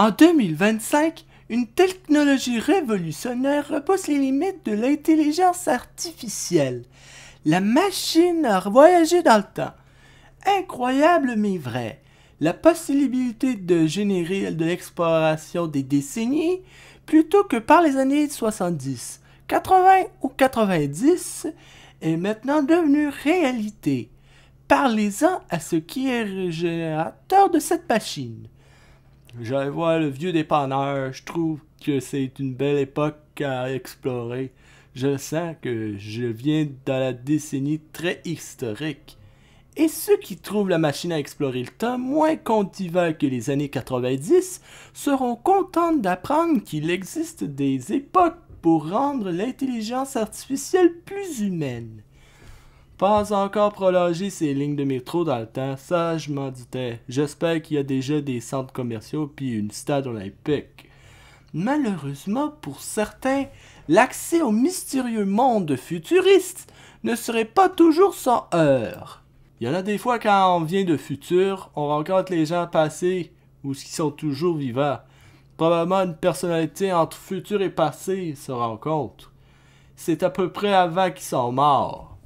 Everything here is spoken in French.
En 2025, une technologie révolutionnaire repousse les limites de l'intelligence artificielle. La machine a voyagé dans le temps. Incroyable mais vrai. La possibilité de générer de l'exploration des décennies plutôt que par les années 70, 80 ou 90 est maintenant devenue réalité. Parlez-en à ce qui est générateur de cette machine. Je voir le vieux dépanneur. Je trouve que c'est une belle époque à explorer. Je sens que je viens dans la décennie très historique. Et ceux qui trouvent la machine à explorer le temps moins contivant que les années 90 seront contents d'apprendre qu'il existe des époques pour rendre l'intelligence artificielle plus humaine. Pas encore prolonger ces lignes de métro dans le temps, ça je m'en doutais. J'espère qu'il y a déjà des centres commerciaux puis une stade olympique. Malheureusement pour certains, l'accès au mystérieux monde futuriste ne serait pas toujours sans heurts. Il y en a des fois quand on vient de futur, on rencontre les gens passés ou qui sont toujours vivants. Probablement une personnalité entre futur et passé se rencontre. C'est à peu près avant qu'ils sont morts.